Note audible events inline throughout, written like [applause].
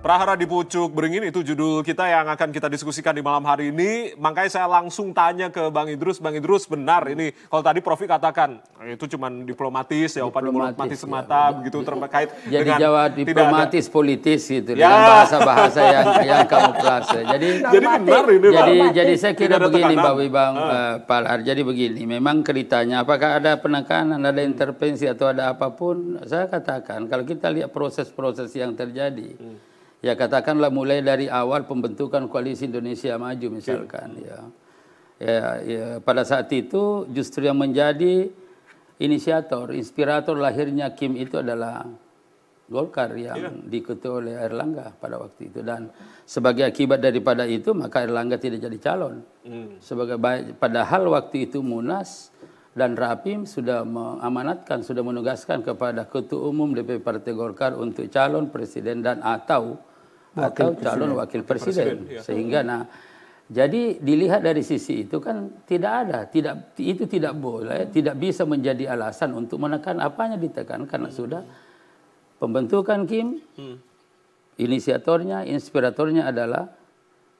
Prahara Pucuk Beringin itu judul kita yang akan kita diskusikan di malam hari ini. Makanya saya langsung tanya ke Bang Idrus. Bang Idrus benar ini kalau tadi Profi katakan itu cuma diplomatis ya diplomatis, diplomatis semata ya, begitu terkait jadi dengan Jawa diplomatis ada, politis gitu ya. dengan bahasa-bahasa yang yang kamuflase. [laughs] Jadi jadi benar ini. Jadi bang. jadi saya kira begini Mbak Wibang uh. Ah. uh, eh, Palar. Jadi begini, memang ceritanya apakah ada penekanan, ada intervensi atau ada apapun, saya katakan kalau kita lihat proses-proses yang terjadi hmm Ya katakanlah mulai dari awal pembentukan koalisi Indonesia Maju misalkan iya. ya. Ya, ya pada saat itu justru yang menjadi inisiator, inspirator lahirnya Kim itu adalah Golkar yang ya. diketuai oleh Erlangga pada waktu itu dan sebagai akibat daripada itu maka Erlangga tidak jadi calon. Hmm. Sebagai padahal waktu itu Munas dan Rapim sudah mengamanatkan, sudah menugaskan kepada Ketua Umum DPP Partai Golkar untuk calon presiden dan atau atau presiden. calon wakil presiden, presiden ya. sehingga nah jadi dilihat dari sisi itu kan tidak ada, tidak itu tidak boleh, tidak bisa menjadi alasan untuk menekan apanya ditekan karena hmm. sudah pembentukan Kim, hmm. inisiatornya, inspiratornya adalah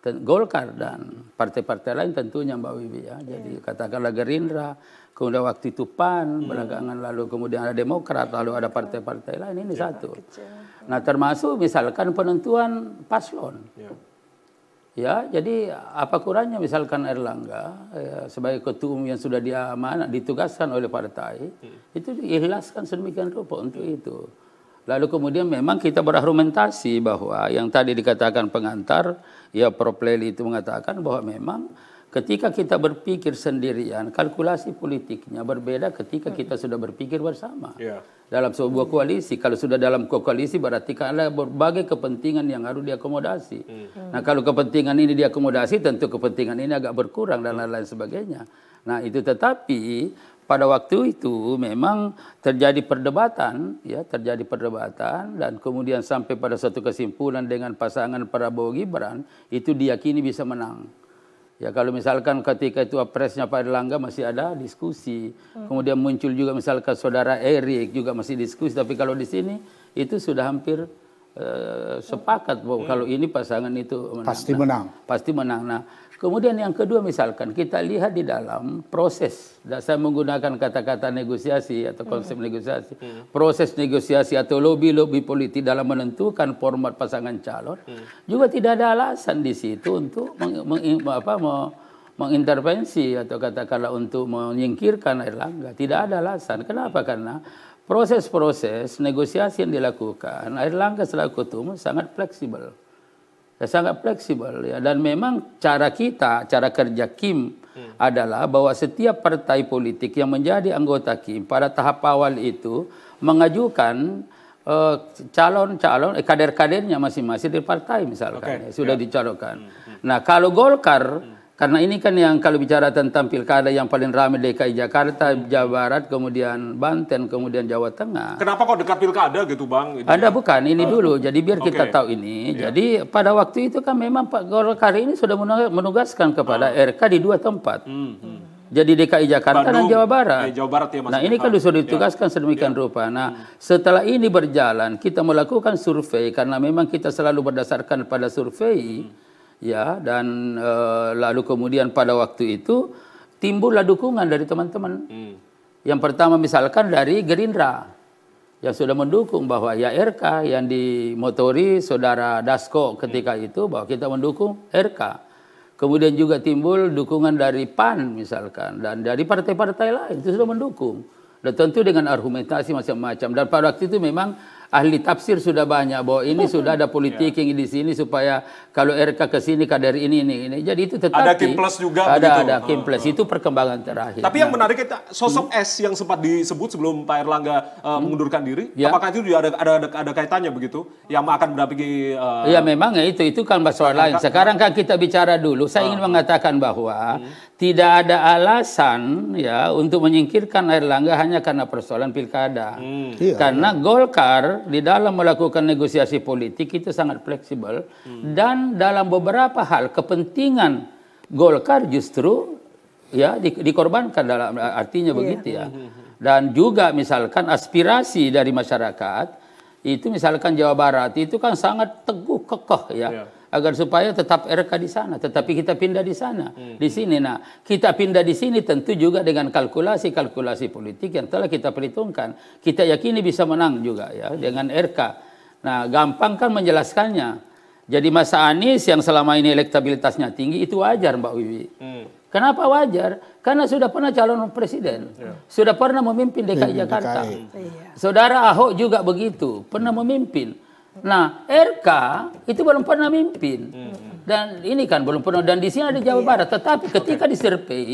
Golkar dan partai-partai lain tentunya Mbak Wibi ya. Iya. Jadi yeah. katakanlah Gerindra, kemudian waktu itu PAN, hmm. belakangan lalu kemudian ada Demokrat, lalu ada iya. partai-partai lain ini yeah. satu. Kecil. Nah termasuk misalkan penentuan paslon. Ya. ya jadi apa kurangnya misalkan Erlangga ya, sebagai ketua umum yang sudah diamanat ditugaskan oleh partai hmm. itu diikhlaskan sedemikian rupa untuk itu. Lalu kemudian memang kita berargumentasi bahwa yang tadi dikatakan pengantar ya Propleli itu mengatakan bahwa memang ketika kita berpikir sendirian kalkulasi politiknya berbeda ketika kita hmm. sudah berpikir bersama. Yeah dalam sebuah koalisi. Kalau sudah dalam koalisi berarti ada berbagai kepentingan yang harus diakomodasi. Hmm. Nah kalau kepentingan ini diakomodasi tentu kepentingan ini agak berkurang dan lain-lain sebagainya. Nah itu tetapi pada waktu itu memang terjadi perdebatan, ya terjadi perdebatan dan kemudian sampai pada satu kesimpulan dengan pasangan Prabowo Gibran itu diyakini bisa menang. Ya kalau misalkan ketika itu apresnya Pak Erlangga masih ada diskusi. Hmm. Kemudian muncul juga misalkan saudara Erik juga masih diskusi. Tapi kalau di sini itu sudah hampir uh, sepakat bahwa hmm. kalau ini pasangan itu menang. Pasti nah, menang. Nah, pasti menang. Nah Kemudian yang kedua misalkan kita lihat di dalam proses, saya menggunakan kata-kata negosiasi atau hmm. konsep hmm. negosiasi, hmm. proses negosiasi atau lobby-lobby politik dalam menentukan format pasangan calon, hmm. juga tidak ada alasan di situ untuk meng, meng, apa, mengintervensi atau katakanlah untuk menyingkirkan Erlangga. Tidak ada alasan. Kenapa? Karena proses-proses negosiasi yang dilakukan Erlangga selaku ketua sangat fleksibel sangat fleksibel ya dan memang cara kita cara kerja Kim hmm. adalah bahwa setiap partai politik yang menjadi anggota Kim pada tahap awal itu mengajukan eh, calon-calon eh, kader-kadernya masing-masing dari partai misalkan okay. ya, sudah yeah. dicalonkan. Hmm, hmm. Nah, kalau Golkar hmm karena ini kan yang kalau bicara tentang pilkada yang paling ramai DKI Jakarta, Jawa Barat, kemudian Banten, kemudian Jawa Tengah. Kenapa kok dekat pilkada gitu Bang? Ini Anda ya? bukan, ini uh, dulu. Jadi biar okay. kita tahu ini. Yeah. Jadi pada waktu itu kan memang Pak Golkar ini sudah menugaskan kepada uh. Ah. RK di dua tempat. Hmm, hmm. Jadi DKI Jakarta Bandung, dan Jawa Barat. Eh, Jawa Barat ya, nah ya. ini kan ah, sudah ya. ditugaskan ya. sedemikian ya. rupa. Nah hmm. setelah ini berjalan kita melakukan survei karena memang kita selalu berdasarkan pada survei. Hmm ya dan e, lalu kemudian pada waktu itu timbullah dukungan dari teman-teman. Hmm. Yang pertama misalkan dari Gerindra yang sudah mendukung bahwa ya RK yang dimotori saudara Dasko ketika hmm. itu bahwa kita mendukung RK. Kemudian juga timbul dukungan dari PAN misalkan dan dari partai-partai lain itu sudah mendukung. Dan tentu dengan argumentasi macam-macam dan pada waktu itu memang ahli tafsir sudah banyak bahwa ini sudah ada politiking yeah. di sini supaya kalau RK ke sini kader ini ini ini. Jadi itu tetapi ada Kim Plus juga ada begitu. ada Kim ah, Plus ah. itu perkembangan terakhir. Tapi yang nah. menarik itu sosok hmm. S yang sempat disebut sebelum Pak Erlangga uh, hmm. mengundurkan diri, ya. apakah itu juga ada, ada ada ada kaitannya begitu yang akan mendampingi uh, Ya memang ya itu itu kan masalah lain. Sekarang kan kita bicara dulu. Saya ingin ah. mengatakan bahwa hmm tidak ada alasan ya untuk menyingkirkan Erlangga hanya karena persoalan pilkada. Hmm. Iya, karena iya. Golkar di dalam melakukan negosiasi politik itu sangat fleksibel hmm. dan dalam beberapa hal kepentingan Golkar justru ya di, dikorbankan dalam artinya iya. begitu ya. Hmm, hmm, hmm. Dan juga misalkan aspirasi dari masyarakat itu misalkan Jawa Barat itu kan sangat teguh kekeh ya. Iya agar supaya tetap RK di sana, tetapi kita pindah di sana, hmm. di sini. Nah, kita pindah di sini tentu juga dengan kalkulasi-kalkulasi politik yang telah kita perhitungkan. Kita yakini bisa menang juga ya hmm. dengan RK. Nah, gampang kan menjelaskannya. Jadi Mas Anies yang selama ini elektabilitasnya tinggi itu wajar Mbak Wiwi. Hmm. Kenapa wajar? Karena sudah pernah calon presiden, yeah. sudah pernah memimpin DKI Jakarta. DKI. Iya. Saudara Ahok juga begitu, pernah memimpin. Nah, RK itu belum pernah mimpin. Dan ini kan belum pernah dan di sini ada Jawa iya. Barat, tetapi ketika okay. disurvei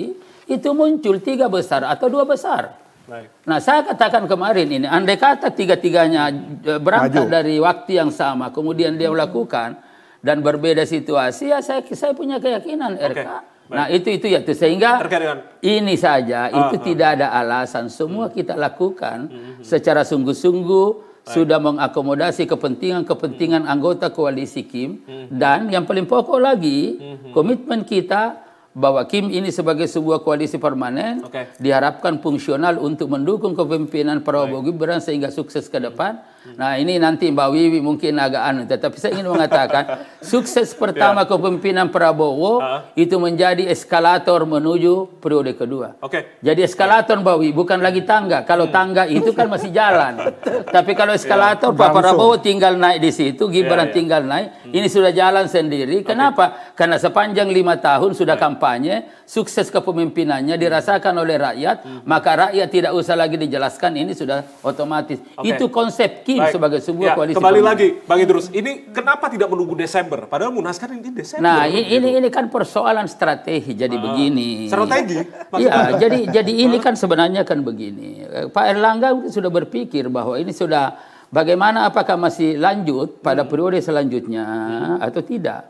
itu muncul tiga besar atau dua besar. Baik. Nah, saya katakan kemarin ini andai kata tiga-tiganya e, berangkat Maju. dari waktu yang sama, kemudian dia hmm. melakukan dan berbeda situasi, ya saya saya punya keyakinan RK Baik. Nah itu itu ya Sehingga sehingga ini saja ah, itu ah. tidak ada alasan semua hmm. kita lakukan hmm. hmm, hmm. secara sungguh-sungguh sudah mengakomodasi kepentingan-kepentingan hmm. anggota koalisi Kim hmm. dan yang paling pokok lagi hmm. komitmen kita bahwa Kim ini sebagai sebuah koalisi permanen okay. diharapkan fungsional untuk mendukung kepemimpinan Prabowo Gibran sehingga sukses ke depan Hmm. Nah ini nanti Mbak Wiwi mungkin agak anu, tetapi saya ingin mengatakan [laughs] sukses pertama yeah. kepemimpinan Prabowo uh itu menjadi eskalator menuju periode kedua. Oke. Okay. Jadi eskalator Mbak Wiwi bukan lagi tangga. Kalau hmm. tangga itu kan masih jalan, [laughs] tapi kalau ya, eskalator yeah. Pak Prabowo tinggal naik di situ, ya, Gibran yeah, yeah. tinggal naik. Hmm. Ini sudah jalan sendiri. Kenapa? Okay. Karena sepanjang lima tahun sudah yeah. kampanye, sukses kepemimpinannya dirasakan oleh rakyat, hmm. maka rakyat tidak usah lagi dijelaskan. Ini sudah otomatis. Okay. Itu konsep kita Baik. sebagai sebuah ya, koalisi. Kembali lagi, Bang Idrus, ini kenapa tidak menunggu Desember? Padahal Munas kan ini Desember. Nah, ini, ini ini kan persoalan strategi jadi uh, begini. Strategi? Iya, jadi jadi [laughs] ini kan sebenarnya kan begini. Pak Erlangga sudah berpikir bahwa ini sudah bagaimana apakah masih lanjut pada hmm. periode selanjutnya hmm. atau tidak.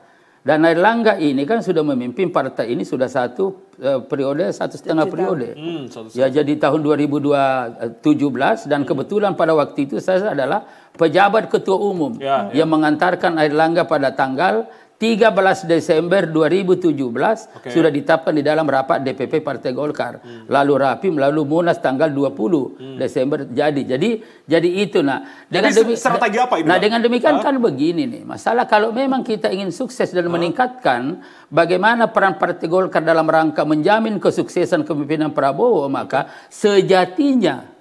Dan Erlangga ini kan sudah memimpin partai ini sudah satu eh, periode, satu setengah periode. Hmm, satu ya jadi tahun 2017 eh, dan hmm. kebetulan pada waktu itu saya adalah pejabat ketua umum ya, yang ya. mengantarkan Erlangga pada tanggal 13 Desember 2017 okay. sudah ditetapkan di dalam rapat DPP Partai Golkar. Hmm. Lalu Rapim, lalu Munas tanggal 20 hmm. Desember jadi. Jadi jadi itu nah. Dengan jadi strategi apa ini? Nah, dengan demikian ha? kan begini nih. Masalah kalau memang kita ingin sukses dan ha? meningkatkan bagaimana peran Partai Golkar dalam rangka menjamin kesuksesan kepemimpinan Prabowo, maka sejatinya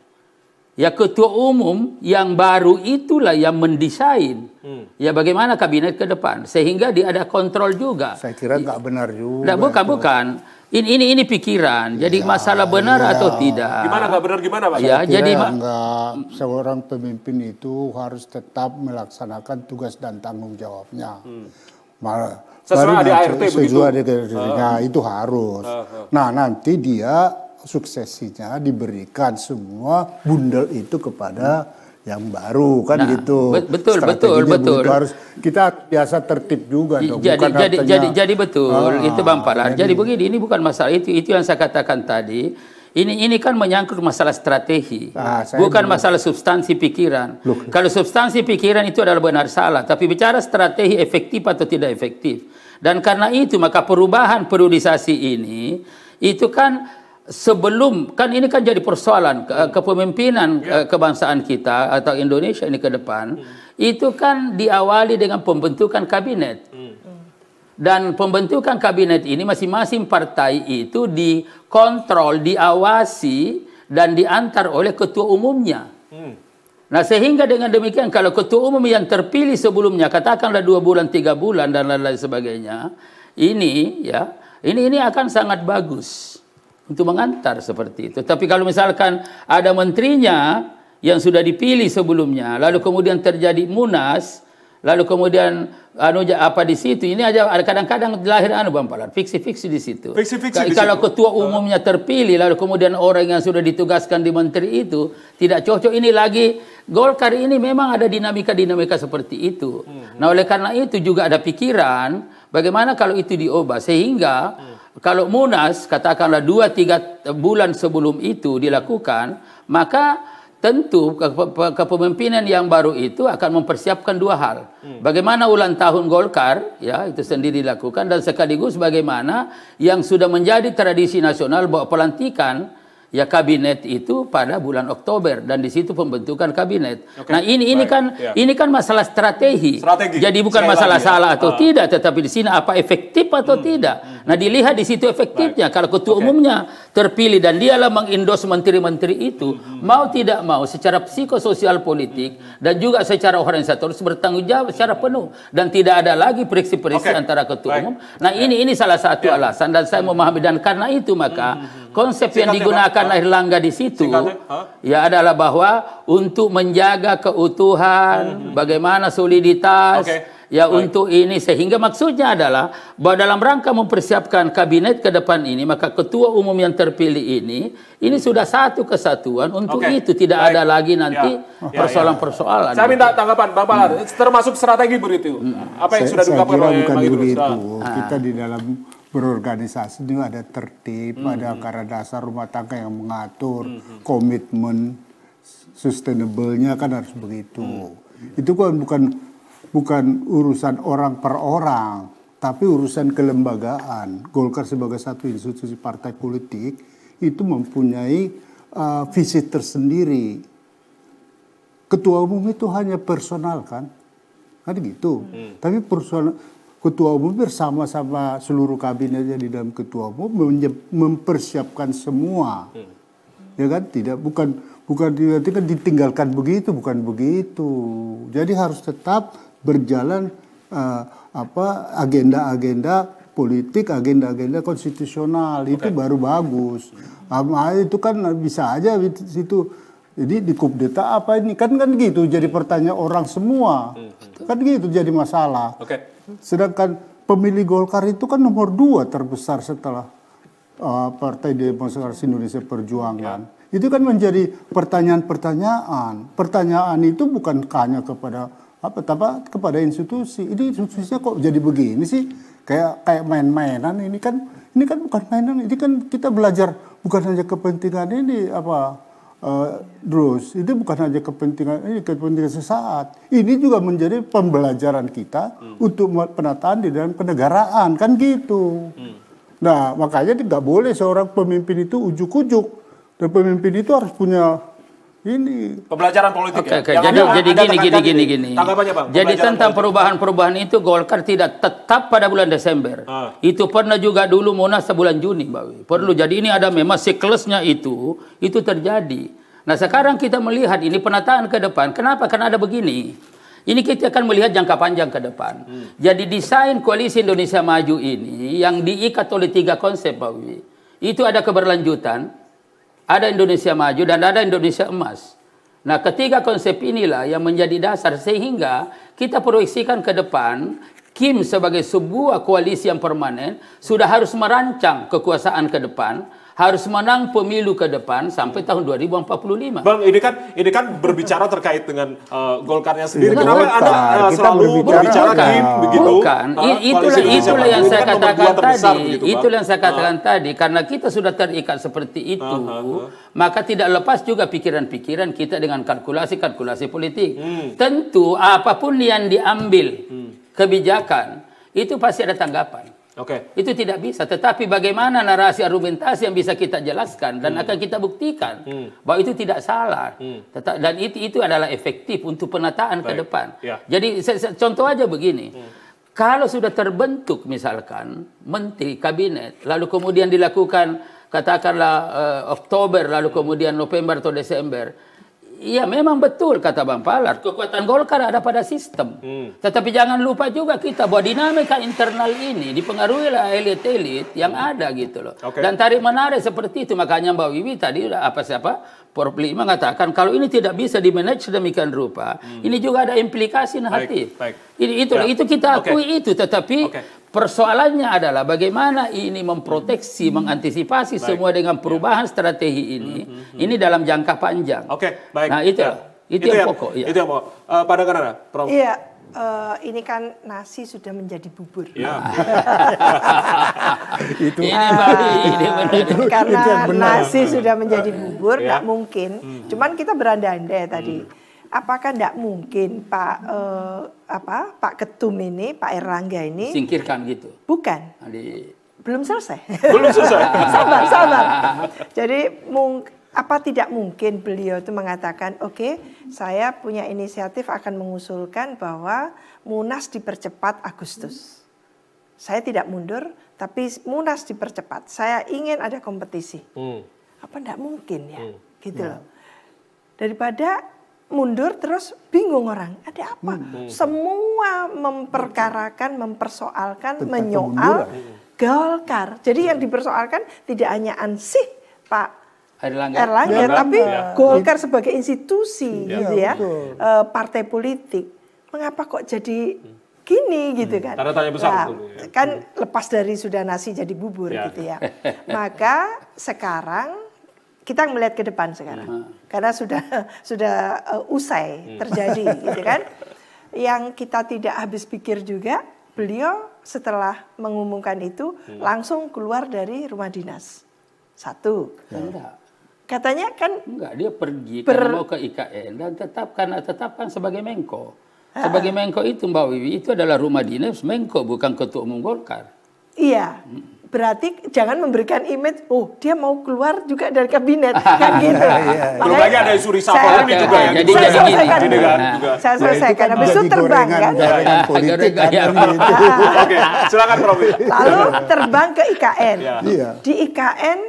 Ya ketua umum yang baru itulah yang mendesain. Hmm. Ya bagaimana kabinet ke depan sehingga dia ada kontrol juga. Saya kira nggak benar juga. Nah, bukan bukan. Ini ini ini pikiran. Jadi ya, masalah benar ya. atau tidak. Gimana nggak benar gimana pak? Ya jadi enggak, seorang pemimpin itu harus tetap melaksanakan tugas dan tanggung jawabnya. Hmm. Malah sesuai ART begitu. Sesuai ADART-nya ah. itu harus. Uh, uh. Nah nanti dia suksesinya diberikan semua bundel itu kepada yang baru kan nah, gitu. Betul betul betul. Harus kita biasa tertib juga dong. Jadi bukan jadi, jadi jadi betul ah, itu Bang Palar. Jadi, begini ini bukan masalah itu itu yang saya katakan tadi. Ini ini kan menyangkut masalah strategi, ah, bukan benar. masalah substansi pikiran. Loh. Kalau substansi pikiran itu adalah benar salah, tapi bicara strategi efektif atau tidak efektif. Dan karena itu maka perubahan periodisasi ini itu kan sebelum kan ini kan jadi persoalan ke, eh, kepemimpinan ya. eh, kebangsaan kita atau Indonesia ini ke depan hmm. itu kan diawali dengan pembentukan kabinet hmm. dan pembentukan kabinet ini masing-masing partai itu dikontrol diawasi dan diantar oleh ketua umumnya hmm. Nah sehingga dengan demikian kalau ketua umum yang terpilih sebelumnya katakanlah dua bulan tiga bulan dan lain-lain sebagainya ini ya ini ini akan sangat bagus untuk mengantar seperti itu. Tapi kalau misalkan ada menterinya yang sudah dipilih sebelumnya, lalu kemudian terjadi munas, lalu kemudian anu apa di situ ini aja kadang-kadang lahir anu bang Palar fiksi-fiksi di situ. Fiksi-fiksi. Kalau situ. ketua ah. umumnya terpilih lalu kemudian orang yang sudah ditugaskan di menteri itu tidak cocok ini lagi Golkar ini memang ada dinamika-dinamika seperti itu. Hmm. Nah oleh karena itu juga ada pikiran bagaimana kalau itu diubah sehingga hmm kalau munas katakanlah dua tiga bulan sebelum itu dilakukan, maka tentu kepemimpinan yang baru itu akan mempersiapkan dua hal. Hmm. Bagaimana ulang tahun Golkar ya itu sendiri dilakukan dan sekaligus bagaimana yang sudah menjadi tradisi nasional bahwa pelantikan ya kabinet itu pada bulan Oktober dan di situ pembentukan kabinet. Okay. Nah, ini ini Baik. kan ya. ini kan masalah strategi. strategi. Jadi bukan Sekali masalah lagi, ya. salah atau uh. tidak tetapi di sini apa efektif atau hmm. tidak. Hmm. Nah dilihat di situ efektifnya. Baik. Kalau ketua okay. umumnya terpilih dan dialah mengindos menteri-menteri itu, hmm. mau tidak mau secara psikososial politik hmm. dan juga secara organisator bertanggung jawab secara penuh dan tidak ada lagi periksi-periksi okay. antara ketua Baik. umum. Nah ya. ini ini salah satu ya. alasan dan saya memahami dan karena itu maka hmm, hmm, hmm. konsep Singkat yang digunakan oleh Langga di situ ya adalah bahwa untuk menjaga keutuhan, hmm. hmm bagaimana soliditas okay. Ya Baik. untuk ini sehingga maksudnya adalah bahwa dalam rangka mempersiapkan kabinet ke depan ini maka ketua umum yang terpilih ini ini sudah satu kesatuan untuk okay. itu tidak Baik. ada lagi ya. nanti persoalan-persoalan. Ya. Ya, ya. Saya minta tanggapan Bapak Palar hmm. termasuk strategi begitu. Hmm. Apa yang saya, sudah dilakukan. oleh bukan begitu. Ah. Kita di dalam berorganisasi itu ada tertib, hmm. ada karena dasar rumah tangga yang mengatur hmm. hmm. komitmen sustainable-nya kan harus begitu. Hmm. Itu kan bukan bukan urusan orang per orang, tapi urusan kelembagaan. Golkar sebagai satu institusi partai politik itu mempunyai uh, visi tersendiri. Ketua umum itu hanya personal kan, kan gitu. Hmm. Tapi personal ketua umum bersama-sama seluruh kabinetnya di dalam ketua umum mempersiapkan semua. Hmm. Ya kan tidak bukan bukan nanti kan ditinggalkan begitu bukan begitu. Jadi harus tetap berjalan uh, apa agenda-agenda politik, agenda-agenda konstitusional okay. itu baru bagus. Um, itu kan bisa aja itu jadi di kubdeta apa ini kan kan gitu jadi pertanyaan orang semua hmm. kan gitu jadi masalah. Okay. Sedangkan pemilih Golkar itu kan nomor dua terbesar setelah uh, Partai Demokrasi Indonesia Perjuangan. Yeah. Itu kan menjadi pertanyaan-pertanyaan. Pertanyaan itu bukan hanya kepada apa apa kepada institusi. Ini institusinya kok jadi begini sih? Kayak kayak main-mainan ini kan ini kan bukan mainan, ini kan kita belajar bukan hanya kepentingan ini apa Uh, eh, itu bukan hanya kepentingan ini kepentingan sesaat. Ini juga menjadi pembelajaran kita hmm. untuk penataan di dalam kenegaraan kan gitu. Hmm. Nah makanya tidak boleh seorang pemimpin itu ujuk-ujuk dan pemimpin itu harus punya ini pembelajaran politik okay, Okay. ya. jadi ada, jadi ada gini gini gini gini. Tanggapannya Jadi tentang perubahan-perubahan itu Golkar tidak tetap pada bulan Desember. Ah. Itu pernah juga dulu Monas sebulan Juni, Mbak. Perlu hmm. jadi ini ada memang siklusnya itu itu terjadi. Nah, sekarang kita melihat ini penataan ke depan. Kenapa? Karena ada begini. Ini kita akan melihat jangka panjang ke depan. Hmm. Jadi desain koalisi Indonesia Maju ini yang diikat oleh tiga konsep, Pak Itu ada keberlanjutan, ada Indonesia maju dan ada Indonesia emas. Nah, ketiga konsep inilah yang menjadi dasar sehingga kita proyeksikan ke depan Kim sebagai sebuah koalisi yang permanen sudah harus merancang kekuasaan ke depan harus menang pemilu ke depan sampai tahun 2045. Bang, ini kan ini kan berbicara terkait dengan uh, Golkarnya sendiri. Iya, Golkar. Kenapa Anda uh, selalu berbicara, berbicara Golkar. Kim begitu? Bukan. Uh, itulah kan itulah yang saya katakan tadi. Begitu, itulah yang saya katakan uh. tadi karena kita sudah terikat seperti itu, uh, uh, uh. maka tidak lepas juga pikiran-pikiran kita dengan kalkulasi-kalkulasi politik. Hmm. Tentu apapun yang diambil hmm. kebijakan itu pasti ada tanggapan. Oke. Okay. Itu tidak bisa. Tetapi bagaimana narasi argumentasi yang bisa kita jelaskan dan hmm. akan kita buktikan hmm. bahwa itu tidak salah. Hmm. dan itu itu adalah efektif untuk penataan Baik. ke depan. Ya. Jadi contoh aja begini. Hmm. Kalau sudah terbentuk misalkan menteri kabinet lalu kemudian dilakukan katakanlah uh, Oktober lalu hmm. kemudian November atau Desember Iya memang betul kata Bang Palar, kekuatan Golkar ada pada sistem. Hmm. Tetapi jangan lupa juga kita bahwa dinamika internal ini dipengaruhi oleh elit-elit yang hmm. ada gitu loh. Okay. Dan tarik menarik seperti itu makanya Mbak Wiwi tadi apa siapa Porpli mengatakan kalau ini tidak bisa di manage demikian rupa, hmm. ini juga ada implikasi negatif. Baik, Ini itu ya. itu kita akui okay. itu tetapi okay Persoalannya adalah bagaimana ini memproteksi, hmm. mengantisipasi baik. semua dengan ya. perubahan ya. strategi ini. Hmm, hmm, hmm, ini dalam jangka panjang. Oke, okay, baik. Nah itu, ya. itu, itu yang, yang pokok. Ya. Itu yang pokok. Uh, pada karena, Prof. Iya. Uh, ini kan nasi sudah menjadi bubur. Ya. [laughs] itu ini, ah. baru, ini benar. karena itu benar. nasi hmm. sudah menjadi bubur, ya. nggak ya. mungkin. Hmm. Cuman kita berandai-andai tadi. Hmm apakah tidak mungkin Pak uh, apa Pak Ketum ini Pak Erlangga ini singkirkan gitu? Bukan. Ah, di... Belum selesai. Belum selesai. [laughs] sabar, sabar. Jadi mung apa tidak mungkin beliau itu mengatakan oke okay, saya punya inisiatif akan mengusulkan bahwa Munas dipercepat Agustus. Saya tidak mundur tapi Munas dipercepat. Saya ingin ada kompetisi. Hmm. Apa tidak mungkin ya? Hmm. Gitu hmm. loh. Daripada mundur terus bingung orang ada apa hmm. hmm. semua memperkarakan mempersoalkan Tentang menyoal Golkar jadi yang hmm. dipersoalkan tidak hanya ansih Pak Erlangga, Erlangga ya, tapi ya. Golkar sebagai institusi hmm. gitu iya, ya, gitu ya partai politik mengapa kok jadi gini hmm. gitu kan. Tanda tanya besar nah, betul, ya. Kan lepas dari sudah nasi jadi bubur ya. gitu ya. [laughs] Maka sekarang kita melihat ke depan sekarang hmm. karena sudah [laughs] sudah uh, usai hmm. terjadi [laughs] gitu kan yang kita tidak habis pikir juga beliau setelah mengumumkan itu hmm. langsung keluar dari rumah dinas satu ya, enggak katanya kan enggak dia pergi ber... karena mau ke IKN dan tetapkan tetapkan sebagai Menko ah. sebagai Menko itu Mbak Wiwi itu adalah rumah dinas Menko bukan ketua umum Golkar iya hmm berarti jangan memberikan image oh dia mau keluar juga dari kabinet kan [laughs] gitu belum iya, iya. lagi ada isu risafal ini juga yang jadi saya nah, kan selesaikan nah, nah. juga. saya selesaikan habis itu terbang kan politik kan gitu. [laughs] oke silakan Prof lalu terbang ke IKN iya. di IKN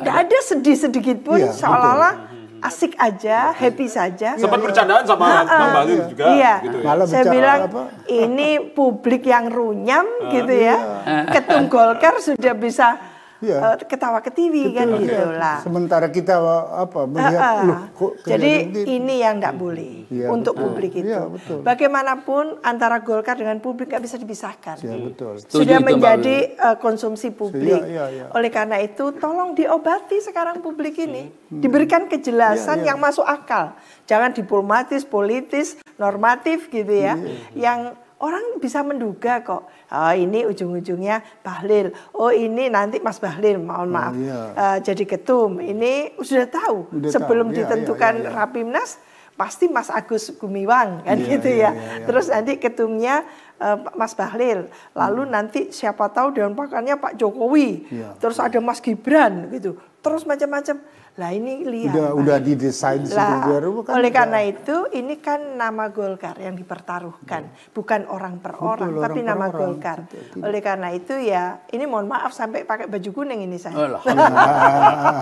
tidak ada sedih sedikit pun seolah-olah asik aja, iya, kan? happy saja. Sempat bercandaan sama nah, uh, juga iya. gitu ya. Saya bilang apa? ini publik yang runyam ah, gitu ya. Iya. Ketum Golkar sudah bisa ya. ketawa ke TV kan gitu iya. lah. Sementara kita eh, apa melihat uh, uh. Loh, kok Jadi ini, ini yang tidak boleh ya, untuk betul. publik iya, itu. Ya, betul. Bagaimanapun antara Golkar dengan publik nggak bisa dipisahkan. Ya, betul. Sudah menjadi uh, konsumsi publik. Ya, ya, ya. Oleh karena itu tolong diobati sekarang publik ini. Hmm. Diberikan kejelasan ya, ya. yang masuk akal. Jangan diplomatis, politis, normatif gitu ya. ya, ya. Yang Orang bisa menduga kok, oh ini ujung-ujungnya Bahlil, oh ini nanti Mas Bahlil, mohon hmm, maaf, iya. uh, jadi ketum. Ini sudah tahu sudah sebelum tahu. Iya, ditentukan iya, iya, iya. Rapimnas pasti Mas Agus Gumiwang kan iya, gitu ya ya. iya, iya. Terus nanti ketumnya eh, Mas Bahlil, lalu hmm. nanti siapa tahu dewan pakannya Pak Jokowi. Iya. Terus ada Mas Gibran gitu terus macam-macam. Lah ini lihat. Udah, udah didesain lah, kan Oleh karena itu ini kan nama Golkar yang dipertaruhkan, ya. bukan orang per Betul, orang, orang tapi per nama orang. Golkar. Betul. Oleh karena itu ya, ini mohon maaf sampai pakai baju kuning ini saya.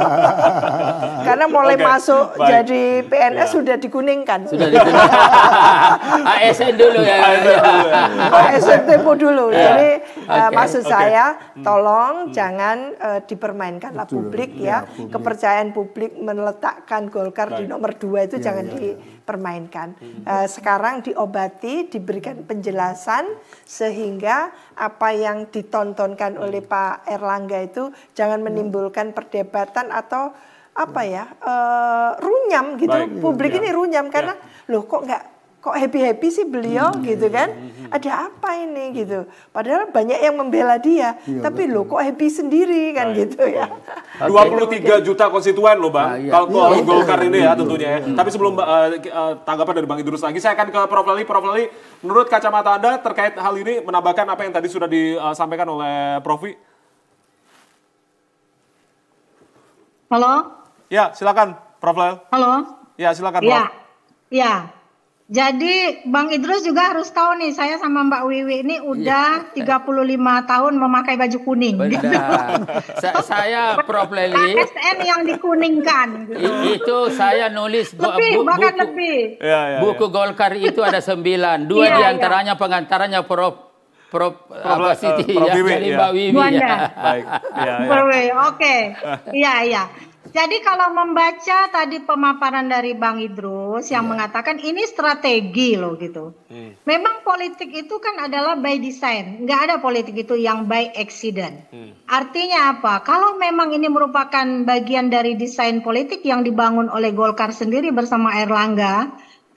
[laughs] karena mulai okay. masuk Baik. jadi PNS ya. sudah dikuningkan. Sudah dikuningkan. [laughs] ASN dulu ya. ASN [laughs] tempo dulu. Ya. Jadi eh, okay. uh, maksud okay. saya hmm. tolong hmm. jangan uh, dipermainkanlah publik ya ya, iya, publik. kepercayaan publik meletakkan Golkar Baik. di nomor dua itu ya, jangan ya, dipermainkan. Ya. Uh, sekarang diobati, diberikan penjelasan sehingga apa yang ditontonkan ya. oleh Pak Erlangga itu jangan iya. menimbulkan perdebatan atau apa ya uh, runyam gitu Baik. publik ya. ini runyam karena ya. loh kok nggak kok happy-happy sih beliau hmm. gitu kan? Ada apa ini gitu? Padahal banyak yang membela dia, ya, tapi lo kok happy sendiri kan nah, gitu ya. Okay. 23 juta konstituen lo Bang. Nah, iya. Kalau iya, Golkar ini ya iya, tentunya ya. Iya. Tapi sebelum uh, tanggapan dari Bang Idrus lagi, saya akan ke Prof Lali. Prof Lali, menurut kacamata Anda terkait hal ini menambahkan apa yang tadi sudah disampaikan oleh Profi? Halo? Ya, silakan Prof Lali. Halo? Ya, silakan Prof. Ya. Ya, jadi Bang Idrus juga harus tahu nih, saya sama Mbak Wiwi ini iya, udah yeah. 35 tahun memakai baju kuning. Benar. Gitu. [laughs] Sa saya Leli. KSN yang dikuningkan. Gitu. itu saya nulis bu lebih, bu bahkan buku, lebih. Iya, iya, buku Golkar itu ada sembilan. Dua yeah, diantaranya yeah. prop, Prof. Prof. Apa sih? Uh, Prof. Ya, Wiwi, ya. Mbak Wiwi. Ya. Baik. Ya, ya. Oke. Okay. Iya, iya. [laughs] Jadi kalau membaca tadi pemaparan dari Bang Idrus yang yeah. mengatakan ini strategi loh gitu. Hmm. Memang politik itu kan adalah by design, nggak ada politik itu yang by accident. Hmm. Artinya apa? Kalau memang ini merupakan bagian dari desain politik yang dibangun oleh Golkar sendiri bersama Erlangga,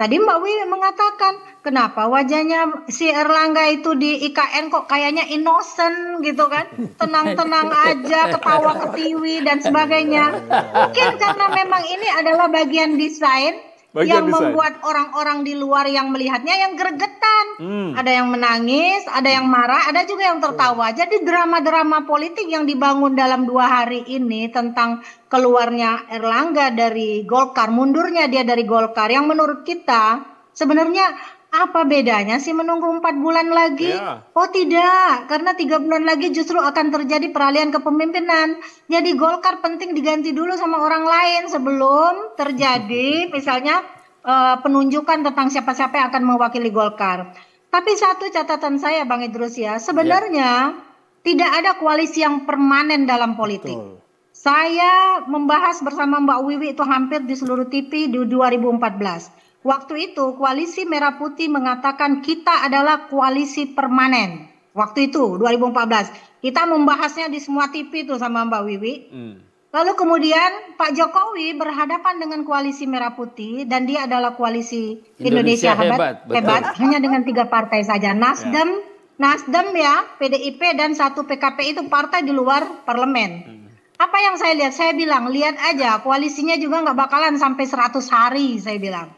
Tadi Mbak Wi mengatakan kenapa wajahnya si Erlangga itu di IKN kok kayaknya innocent gitu kan, tenang-tenang [laughs] aja, ketawa ketiwi dan sebagainya. Mungkin karena memang ini adalah bagian desain Bagian yang desain. membuat orang-orang di luar yang melihatnya yang gregetan. Hmm. Ada yang menangis, ada yang marah, ada juga yang tertawa. Jadi drama-drama politik yang dibangun dalam dua hari ini tentang keluarnya Erlangga dari Golkar, mundurnya dia dari Golkar, yang menurut kita sebenarnya apa bedanya sih menunggu empat bulan lagi? Ya. Oh tidak, karena tiga bulan lagi justru akan terjadi peralihan kepemimpinan. Jadi Golkar penting diganti dulu sama orang lain sebelum terjadi [laughs] misalnya uh, penunjukan tentang siapa-siapa yang akan mewakili Golkar. Tapi satu catatan saya Bang Idrus ya, sebenarnya ya. tidak ada koalisi yang permanen dalam politik. Betul. Saya membahas bersama Mbak Wiwi itu hampir di seluruh TV di 2014 Waktu itu koalisi Merah Putih mengatakan kita adalah koalisi permanen. Waktu itu 2014. Kita membahasnya di semua TV tuh sama Mbak Wiwi. Hmm. Lalu kemudian Pak Jokowi berhadapan dengan koalisi Merah Putih dan dia adalah koalisi Indonesia, Indonesia hebat, hebat, hebat hanya dengan tiga partai saja ya. Nasdem, ya. Nasdem ya, PDIP dan satu PKP itu partai di luar parlemen. Hmm. Apa yang saya lihat? Saya bilang lihat aja koalisinya juga nggak bakalan sampai 100 hari saya bilang.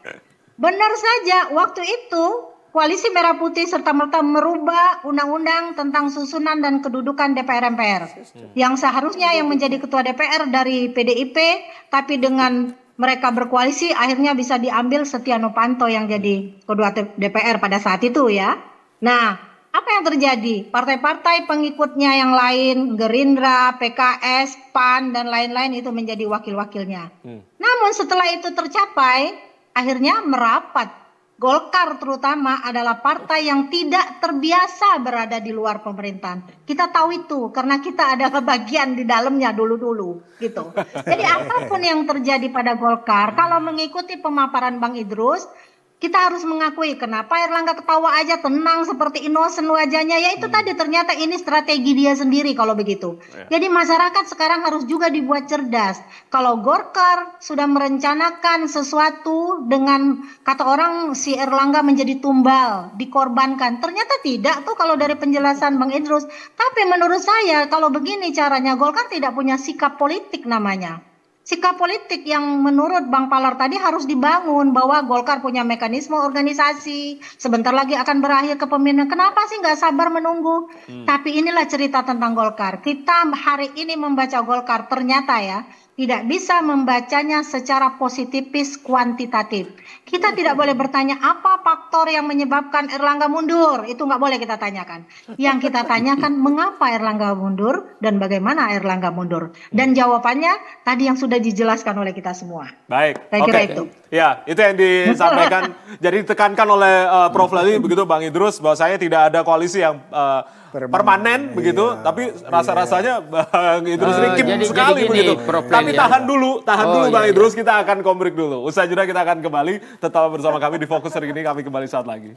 Benar saja, waktu itu koalisi Merah Putih serta-merta merubah undang-undang tentang susunan dan kedudukan DPR MPR. Hmm. Yang seharusnya yang menjadi ketua DPR dari PDIP, tapi dengan mereka berkoalisi akhirnya bisa diambil Setia Novanto yang jadi kedua DPR pada saat itu ya. Nah, apa yang terjadi? Partai-partai pengikutnya yang lain, Gerindra, PKS, PAN dan lain-lain itu menjadi wakil-wakilnya. Hmm. Namun setelah itu tercapai, akhirnya merapat. Golkar terutama adalah partai yang tidak terbiasa berada di luar pemerintahan. Kita tahu itu karena kita [laughs] ada kebagian di dalamnya dulu-dulu gitu. Jadi apapun yang terjadi pada Golkar, kalau mengikuti pemaparan Bang Idrus, kita harus mengakui kenapa Erlangga ketawa aja tenang seperti innocent wajahnya ya itu hmm. tadi ternyata ini strategi dia sendiri kalau begitu. Ya. Jadi masyarakat sekarang harus juga dibuat cerdas. Kalau Gorkar sudah merencanakan sesuatu dengan kata orang si Erlangga menjadi tumbal, dikorbankan. Ternyata tidak tuh kalau dari penjelasan Bang Idrus. Tapi menurut saya kalau begini caranya Golkar tidak punya sikap politik namanya sikap politik yang menurut Bang Palar tadi harus dibangun bahwa Golkar punya mekanisme organisasi sebentar lagi akan berakhir kepemimpinan kenapa sih nggak sabar menunggu hmm. tapi inilah cerita tentang Golkar kita hari ini membaca Golkar ternyata ya tidak bisa membacanya secara positifis kuantitatif. Kita tidak boleh bertanya apa faktor yang menyebabkan Erlangga mundur, itu nggak boleh kita tanyakan. Yang kita tanyakan mengapa Erlangga mundur dan bagaimana Erlangga mundur. Dan hmm. jawabannya tadi yang sudah dijelaskan oleh kita semua. Baik, saya kira okay. itu. Ya, itu yang disampaikan. [laughs] Jadi ditekankan oleh uh, Prof Lali begitu Bang Idrus bahwa saya tidak ada koalisi yang uh, permanen, permanen iya, begitu, iya, tapi rasa-rasanya [laughs] Bang Idrus oh, sekali gini, begitu. Tapi ya. tahan dulu, tahan oh, dulu iya, Bang iya. Idrus, kita akan komrik dulu. Usai jeda kita akan kembali, tetap bersama kami di Fokus hari ini, kami kembali saat lagi.